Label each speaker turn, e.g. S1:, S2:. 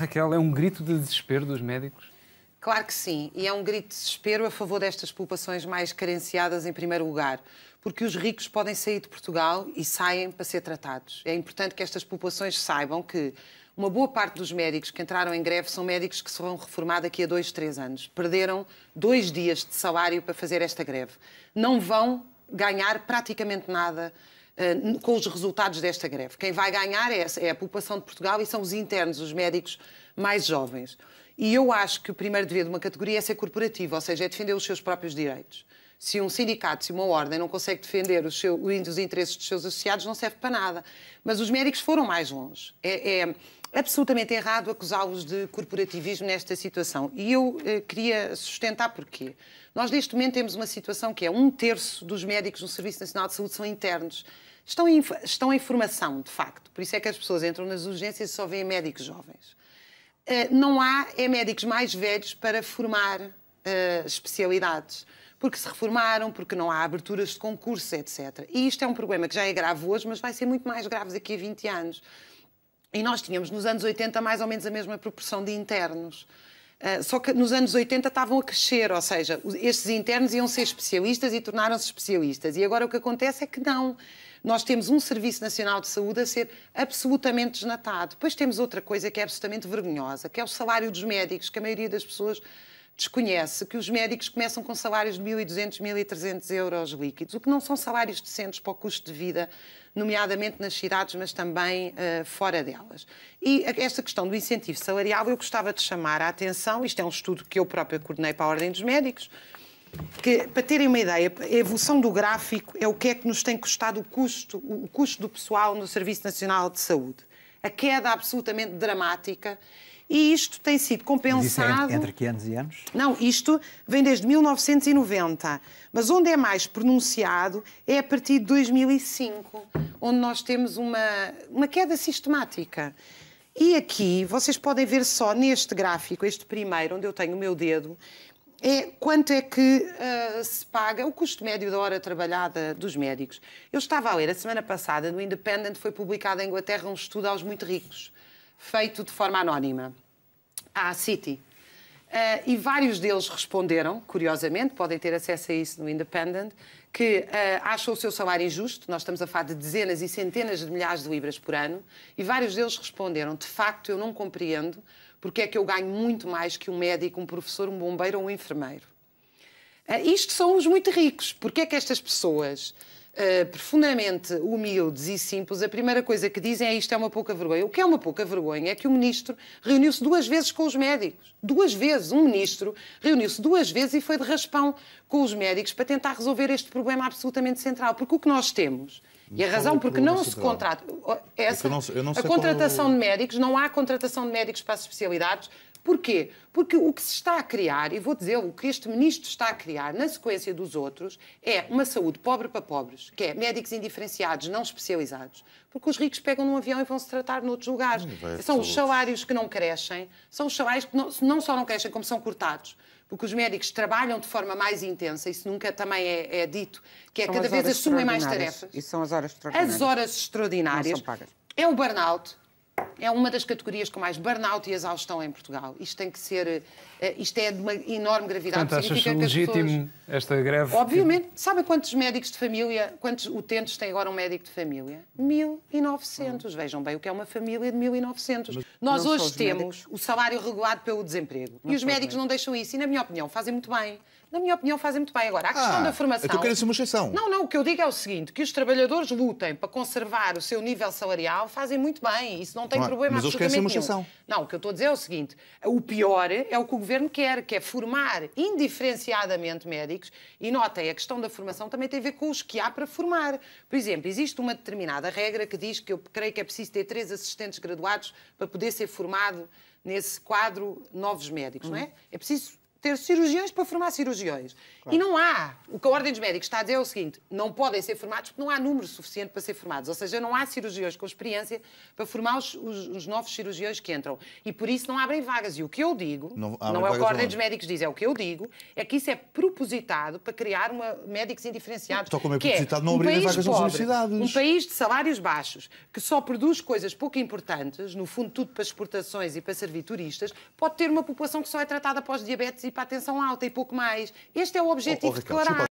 S1: Raquel, é um grito de desespero dos médicos? Claro que sim, e é um grito de desespero a favor destas populações mais carenciadas em primeiro lugar, porque os ricos podem sair de Portugal e saem para ser tratados. É importante que estas populações saibam que uma boa parte dos médicos que entraram em greve são médicos que se vão reformar daqui a dois, três anos. Perderam dois dias de salário para fazer esta greve. Não vão ganhar praticamente nada eh, com os resultados desta greve. Quem vai ganhar é, é a população de Portugal e são os internos, os médicos mais jovens. E eu acho que o primeiro dever de uma categoria é ser corporativa, ou seja, é defender os seus próprios direitos. Se um sindicato, se uma ordem não consegue defender os, seus, os interesses dos seus associados, não serve para nada. Mas os médicos foram mais longe. É, é absolutamente errado acusá-los de corporativismo nesta situação. E eu eh, queria sustentar porquê. Nós, neste momento, temos uma situação que é um terço dos médicos no Serviço Nacional de Saúde são internos. Estão em, estão em formação, de facto. Por isso é que as pessoas entram nas urgências e só veem médicos jovens. Eh, não há é médicos mais velhos para formar uh, especialidades porque se reformaram, porque não há aberturas de concurso, etc. E isto é um problema que já é grave hoje, mas vai ser muito mais grave daqui a 20 anos. E nós tínhamos nos anos 80 mais ou menos a mesma proporção de internos. Uh, só que nos anos 80 estavam a crescer, ou seja, estes internos iam ser especialistas e tornaram-se especialistas. E agora o que acontece é que não. Nós temos um Serviço Nacional de Saúde a ser absolutamente desnatado. Depois temos outra coisa que é absolutamente vergonhosa, que é o salário dos médicos, que a maioria das pessoas desconhece que os médicos começam com salários de 1.200, 1.300 euros líquidos, o que não são salários decentes para o custo de vida, nomeadamente nas cidades, mas também uh, fora delas. E esta questão do incentivo salarial, eu gostava de chamar a atenção, isto é um estudo que eu própria coordenei para a Ordem dos Médicos, que, para terem uma ideia, a evolução do gráfico é o que é que nos tem custado o custo, o custo do pessoal no Serviço Nacional de Saúde. A queda absolutamente dramática e isto tem sido é compensado. É entre que anos e anos? Não, isto vem desde 1990. Mas onde é mais pronunciado é a partir de 2005, onde nós temos uma, uma queda sistemática. E aqui vocês podem ver só neste gráfico, este primeiro, onde eu tenho o meu dedo, é quanto é que uh, se paga o custo médio da hora trabalhada dos médicos. Eu estava a ler a semana passada no Independent, foi publicado em Inglaterra um estudo aos muito ricos, feito de forma anónima à City. Uh, eh, e vários deles responderam, curiosamente, podem ter acesso a isso no Independent, que uh, acham o seu salário injusto. Nós estamos a falar de dezenas e centenas de milhares de libras por ano. E vários deles responderam: de facto, eu não compreendo porque é que eu ganho muito mais que um médico, um professor, um bombeiro ou um enfermeiro. Uh, isto são os muito ricos. Porque é que estas pessoas eh, profundamente humildes e simples, a primeira coisa que dizem é isto é uma pouca vergonha. O que é uma pouca vergonha é que o ministro reuniu-se duas vezes com os médicos. Duas vezes. Um ministro reuniu-se duas vezes e foi de raspão com os médicos para tentar resolver este problema absolutamente central. Porque o que nós temos. E a razão é porque não se contrata. É essa, eu não, eu não a é contratação como... de médicos, não há contratação de médicos para as especialidades, Porquê? Porque o que se está a criar, e vou dizer o que este ministro está a criar na sequência dos outros, é uma saúde pobre para pobres, que é médicos indiferenciados, não especializados, porque os ricos pegam num avião e vão se tratar noutros lugares. Hum, são os salários que não crescem, são os salários que não, não só não crescem, como são cortados porque os médicos trabalham de forma mais intensa, isso nunca também é, é dito, que é são cada vez assumem mais tarefas. E são as horas extraordinárias. As horas extraordinárias. Não são pagas. É o burnout, é uma das categorias com mais burnout e exaustão em Portugal. Isto tem que ser, eh, isto é de uma enorme gravidade. Portanto, achas é legítimo esta greve. Obviamente. Que... Sabe quantos médicos de família, quantos utentes tem agora um médico de família? 1.900. Ah. Vejam bem o que é uma família de 1.900. Mas Nós hoje temos médicos. o salário regulado pelo desemprego. Não e os médicos bem. não deixam isso. E, na minha opinião, fazem muito bem. Na minha opinião, fazem muito bem. Agora, a questão ah, da formação. Tu então queres uma exceção? Não, não. O que eu digo é o seguinte: que os trabalhadores lutem para conservar o seu nível salarial, fazem muito bem. Isso não tem não, é? problema mas absolutamente nenhum. Mas eles querem uma exceção. Não, o que eu estou a dizer é o seguinte: o pior é o que o governo quer, que é formar indiferenciadamente médicos e notem, a questão da formação também tem a ver com os que há para formar. Por exemplo, existe uma determinada regra que diz que eu creio que é preciso ter três assistentes graduados para poder ser formado nesse quadro novos médicos, não é? Uhum. É preciso ter cirurgiões para formar cirurgiões. Claro. E não há. O que a Ordem dos Médicos está a dizer é o seguinte: não podem ser formados porque não há número suficiente para ser formados. Ou seja, não há cirurgiões com experiência para formar os, os, os novos cirurgiões que entram. E por isso não abrem vagas. E o que eu digo, não, não é o que a Ordem dos Médicos diz, é o que eu digo, é que isso é propositado para criar uma, médicos indiferenciados. Estou como é, é propositado, é não abrirem um vagas pobre, nas universidades. Um país de salários baixos, que só produz coisas pouco importantes, no fundo, tudo para exportações e para servir turistas, pode ter uma população que só é tratada após diabetes para a alta e pouco mais. Este é o objetivo oh, oh, Ricardo, declarado.